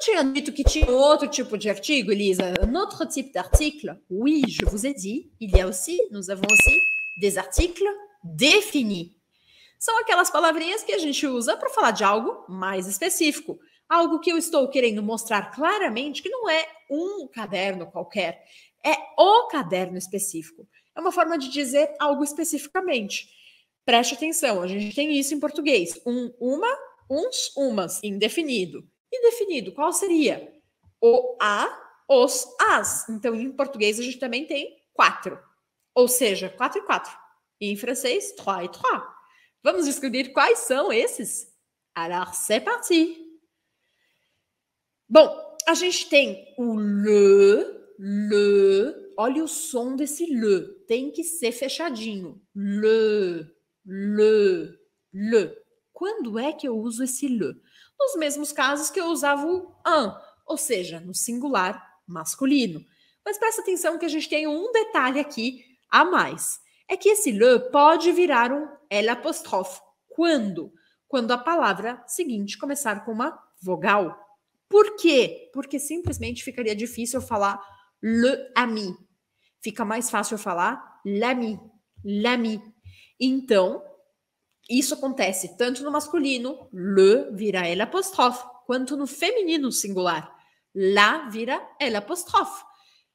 tinha dito que tinha outro tipo de artigo, Elisa? Un autre type d'article Oui, je vous ai dit. Il y a aussi, nous avons aussi, des articles définis. São aquelas palavrinhas que a gente usa para falar de algo mais específico. Algo que eu estou querendo mostrar claramente que não é um caderno qualquer, é o caderno específico. É uma forma de dizer algo especificamente. Preste atenção, a gente tem isso em português. Um, uma, uns, umas, indefinido e definido qual seria o a, os, as. Então, em português, a gente também tem quatro. Ou seja, quatro e quatro. E em francês, trois e trois. Vamos descobrir quais são esses? Alors, c'est parti! Bom, a gente tem o le, le. Olha o som desse le. Tem que ser fechadinho. Le, le, le. Quando é que eu uso esse le? nos mesmos casos que eu usava o an, ou seja, no singular masculino. Mas presta atenção que a gente tem um detalhe aqui a mais. É que esse le pode virar um L apóstrofe quando? Quando a palavra seguinte começar com uma vogal. Por quê? Porque simplesmente ficaria difícil eu falar le ami. Fica mais fácil eu falar l'ami, l'ami. Então, isso acontece tanto no masculino, le vira ela apóstrofe, quanto no feminino singular, la vira ela apóstrofe.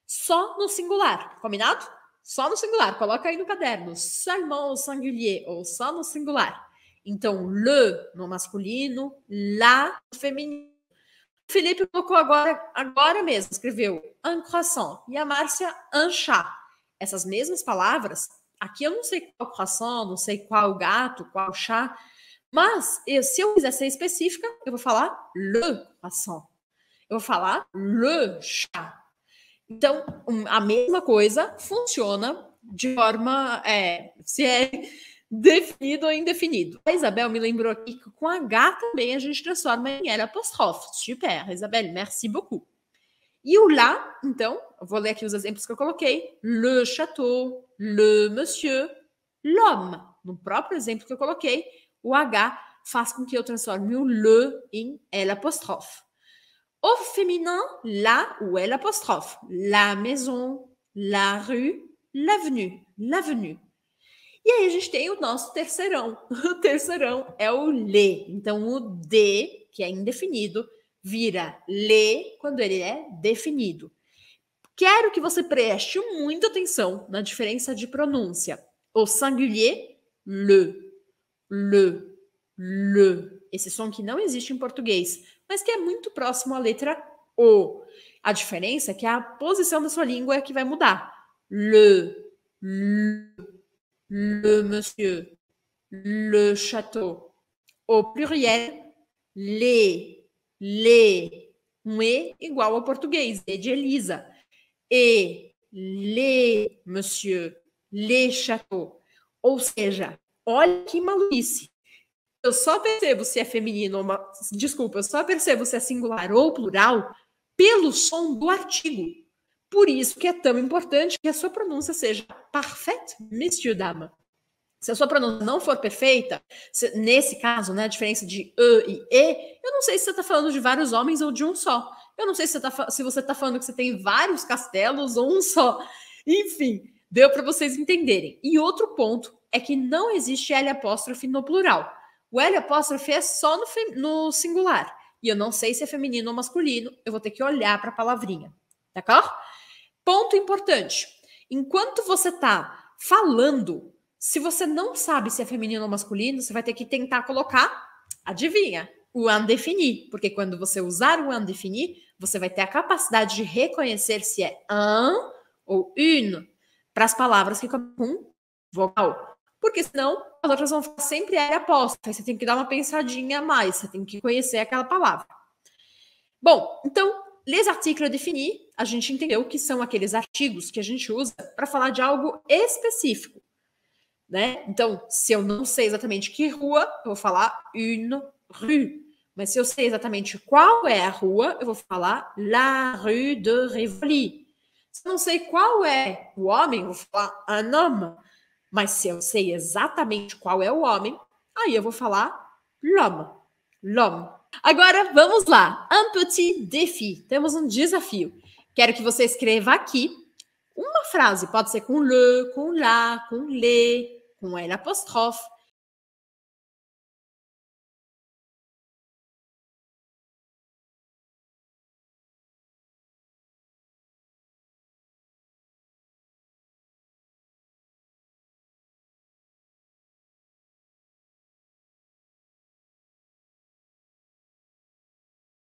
Só no singular, combinado? Só no singular, coloca aí no caderno, seulement au singulier, ou só no singular. Então, le no masculino, la no feminino. O Felipe colocou agora, agora mesmo, escreveu un croissant e a Márcia un chat. Essas mesmas palavras Aqui eu não sei qual croissant, não sei qual gato, qual chá, mas eu, se eu quiser ser específica, eu vou falar le croissant. Eu vou falar le chá. Então, a mesma coisa funciona de forma é, se é definido ou indefinido. A Isabel me lembrou aqui que com H também a gente transforma em L apostrofe. Super, Isabel, merci beaucoup. E o lá, então, vou ler aqui os exemplos que eu coloquei. Le château, le monsieur, l'homme. No próprio exemplo que eu coloquei, o H faz com que eu transforme o le em L apostrophe. O féminin, la ou L apostrophe. La maison, la rue, l'avenue, l'avenue. E aí a gente tem o nosso terceirão. O terceirão é o le. Então o D, que é indefinido, vira le quando ele é definido. Quero que você preste muita atenção na diferença de pronúncia. O singulier, le, le, le. Esse som que não existe em português, mas que é muito próximo à letra O. A diferença é que a posição da sua língua é que vai mudar. Le, le, le monsieur, le château. O pluriel, les, les. Um E igual ao português, E de Elisa e les, monsieur, les châteaux. Ou seja, olha que maluquice. Eu só percebo se é feminino ou desculpa, eu só percebo se é singular ou plural pelo som do artigo. Por isso que é tão importante que a sua pronúncia seja parfaite, monsieur, dame. Se a sua pronúncia não for perfeita, se, nesse caso, né, a diferença de e e, eu não sei se você está falando de vários homens ou de um só. Eu não sei se você está se você tá falando que você tem vários castelos ou um só. Enfim, deu para vocês entenderem. E outro ponto é que não existe L apóstrofe no plural. O L apóstrofe é só no, no singular. E eu não sei se é feminino ou masculino, eu vou ter que olhar para a palavrinha. Tá claro? Ponto importante. Enquanto você tá falando, se você não sabe se é feminino ou masculino, você vai ter que tentar colocar, adivinha, o undefinir, porque quando você usar o undefinir, você vai ter a capacidade de reconhecer se é an ou une para as palavras que começam com vogal. Porque senão as outras vão ficar sempre aérea aposta. Aí você tem que dar uma pensadinha a mais, você tem que conhecer aquela palavra. Bom, então, les articles définis, a gente entendeu que são aqueles artigos que a gente usa para falar de algo específico. Né? Então, se eu não sei exatamente que rua, eu vou falar une rue. Mas se eu sei exatamente qual é a rua, eu vou falar La Rue de Rivoli. Se eu não sei qual é o homem, eu vou falar un homme. Mas se eu sei exatamente qual é o homem, aí eu vou falar l'homme. L'homme. Agora vamos lá. Un petit défi. Temos um desafio. Quero que você escreva aqui uma frase. Pode ser com le, com la, com le, com l apostrophe